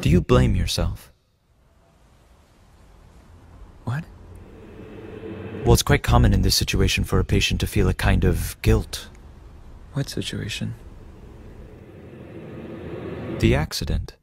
Do you blame yourself? What? Well, it's quite common in this situation for a patient to feel a kind of guilt. What situation? The accident.